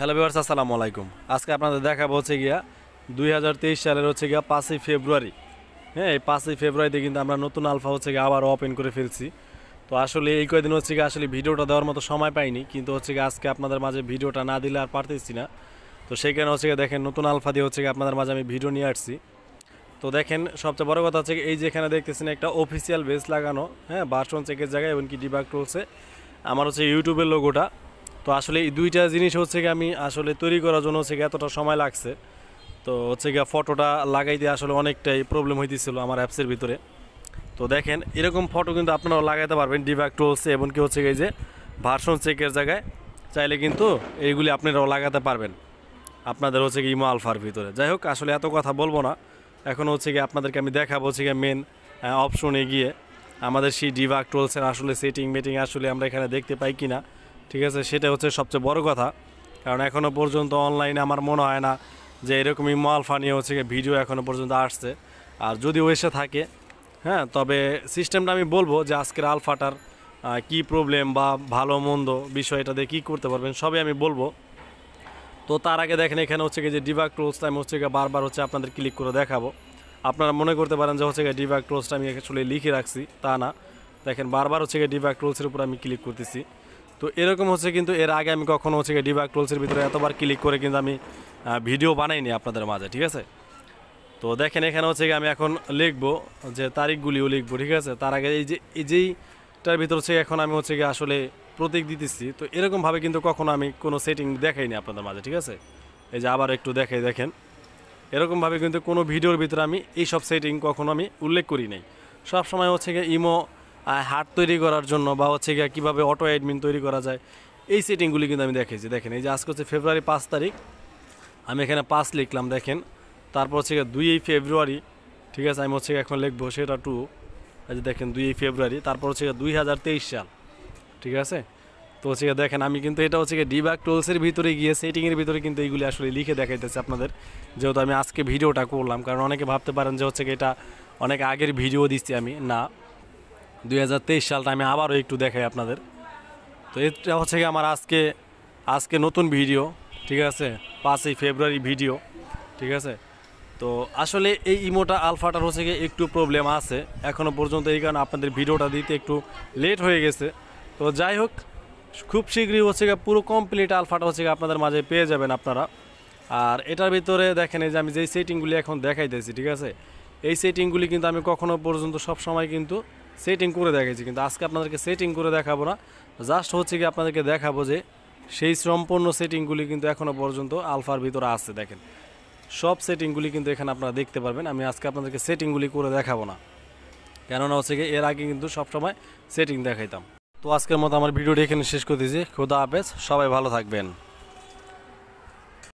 hello বিভার্স আসসালামু আলাইকুম আজকে আপনাদের দেখাবো হচ্ছে গিয়া দুই সালের হচ্ছে গিয়া পাঁচই ফেব্রুয়ারি হ্যাঁ এই পাঁচই ফেব্রুয়ারিতে কিন্তু আমরা নতুন আলফা হচ্ছে গিয়ে আবার ওপেন করে ফেলছি তো আসলে এই কয়েকদিন হচ্ছে গিয়ে আসলে ভিডিওটা দেওয়ার মতো সময় পাইনি কিন্তু হচ্ছে গিয়ে আজকে আপনাদের মাঝে ভিডিওটা না দিলে আর পারতেছি না তো সেখানে হচ্ছে গিয়ে দেখেন নতুন আলফা দিয়ে হচ্ছে গিয়ে আপনাদের মাঝে আমি ভিডিও নিয়ে আসছি তো দেখেন সবচেয়ে বড় কথা হচ্ছে এই যেখানে দেখতেছেন একটা অফিসিয়াল বেস লাগানো হ্যাঁ বাসন চেকের জায়গায় এমনকি ডিবাগ টুলসে আমার হচ্ছে ইউটিউবের লোগোটা তো আসলে এই দুইটা জিনিস হচ্ছে গিয়ে আমি আসলে তৈরি করার জন্য হচ্ছে গিয়ে এতটা সময় লাগছে তো হচ্ছে গিয়ে ফটোটা লাগাইতে আসলে অনেকটাই প্রবলেম হইতেছিল আমার অ্যাপসের ভিতরে তো দেখেন এরকম ফটো কিন্তু আপনারাও লাগাইতে পারবেন ডিভাক টুলসে এবং কি হচ্ছে গিয়ে যে ভার্সন চেকের জায়গায় চাইলে কিন্তু এইগুলি আপনারাও লাগাতে পারবেন আপনাদের হচ্ছে কি ইমো আলফার ভিতরে যাই হোক আসলে এত কথা বলবো না এখন হচ্ছে গিয়ে আপনাদেরকে আমি দেখাবো হচ্ছে গিয়ে মেন অপশনে গিয়ে আমাদের সেই ডিভাক টোলসের আসলে সেটিং মেটিং আসলে আমরা এখানে দেখতে পাই কি না ঠিক আছে সেটা হচ্ছে সবচেয়ে বড় কথা কারণ এখনও পর্যন্ত অনলাইনে আমার মনে হয় না যে এরকমই মালফা নিয়ে হচ্ছে ভিডিও এখনও পর্যন্ত আসছে আর যদি এসে থাকে হ্যাঁ তবে সিস্টেমটা আমি বলবো যে আজকের আলফাটার কি প্রবলেম বা ভালো মন্দ দিয়ে কী করতে পারবেন সবই আমি বলবো তো তার আগে দেখেন এখানে হচ্ছে যে ডিভাগ ক্লোজটা আমি হচ্ছে বারবার হচ্ছে আপনাদের ক্লিক করে দেখাবো আপনারা মনে করতে পারেন যে হচ্ছে ডিভাগ ক্লোজটা আমি আসলে লিখে রাখছি তা না দেখেন বারবার হচ্ছে ডিভাগ ক্লোজের উপর আমি ক্লিক করতেছি তো এরকম হচ্ছে কিন্তু এর আগে আমি কখনো হচ্ছে ডিবাগ টুলসের ভিতরে এতবার ক্লিক করে কিন্তু আমি ভিডিও বানাইনি আপনাদের মাঝে ঠিক আছে তো দেখেন এখানে হচ্ছে আমি এখন লিখবো যে তারিখগুলিও লিখবো ঠিক আছে তার আগে এই যে এই যেইটার ভিতর হচ্ছে এখন আমি হচ্ছে গিয়ে আসলে প্রতীক দিতেছি তো এরকমভাবে কিন্তু কখনো আমি কোনো সেটিং দেখাইনি আপনাদের মাঝে ঠিক আছে এই যে আবার একটু দেখাই দেখেন এরকমভাবে কিন্তু কোনো ভিডিওর ভিতরে আমি এইসব সেটিং কখনো আমি উল্লেখ করি নাই সবসময় হচ্ছে গিয়ে ইমো হাট তৈরি করার জন্য বা হচ্ছে গিয়ে কীভাবে অটো অ্যাডমিন তৈরি করা যায় এই সেটিংগুলি কিন্তু আমি দেখেছি দেখেন এই যে আজকে হচ্ছে ফেব্রুয়ারি পাঁচ তারিখ আমি এখানে পাঁচ লিখলাম দেখেন তারপর হচ্ছে দুইই ফেব্রুয়ারি ঠিক আছে আমি হচ্ছে এখন লিখবো সেটা টু এই দেখেন দুই ফেব্রুয়ারি তারপর হচ্ছে দুই হাজার তেইশ সাল ঠিক আছে তো হচ্ছে দেখেন আমি কিন্তু এটা হচ্ছে গিয়ে ডিবাগ টোলসের ভিতরে গিয়ে সেটিংয়ের ভিতরে কিন্তু এইগুলি আসলে লিখে দেখাইতেছে আপনাদের যেহেতু আমি আজকে ভিডিওটা করলাম কারণ অনেকে ভাবতে পারেন যে হচ্ছে এটা অনেক আগের ভিডিও দিচ্ছি আমি না দুই সালটা আমি আবারও একটু দেখাই আপনাদের তো এটা হচ্ছে আমার আজকে আজকে নতুন ভিডিও ঠিক আছে পাঁচই ফেব্রুয়ারি ভিডিও ঠিক আছে তো আসলে এই ইমোটা আলফাটার হচ্ছে গিয়ে একটু প্রবলেম আছে এখনও পর্যন্ত এই কারণে আপনাদের ভিডিওটা দিতে একটু লেট হয়ে গেছে তো যাই হোক খুব শীঘ্রই হচ্ছে গিয়ে পুরো কমপ্লিট আলফাটা হচ্ছে গিয়ে আপনাদের মাঝে পেয়ে যাবেন আপনারা আর এটার ভিতরে দেখেন এই যে আমি যেই সেটিংগুলি এখন দেখাইতেছি ঠিক আছে এই সেটিংগুলি কিন্তু আমি কখনো পর্যন্ত সব সময় কিন্তু সেটিং করে দেখেছি কিন্তু আজকে আপনাদেরকে সেটিং করে দেখাবো না জাস্ট হচ্ছে কি আপনাদেরকে দেখাবো যে সেই সম্পূর্ণ সেটিংগুলি কিন্তু এখনও পর্যন্ত আলফার ভিতরে আছে দেখেন সব সেটিংগুলি কিন্তু এখানে আপনারা দেখতে পারবেন আমি আজকে আপনাদেরকে সেটিংগুলি করে দেখাবো না কেননা হচ্ছে কি এর আগে কিন্তু সবসময় সেটিং দেখাইতাম তো আজকের মতো আমার ভিডিওটি এখানে শেষ করে দিয়েছি খুদা আপেজ সবাই ভালো থাকবেন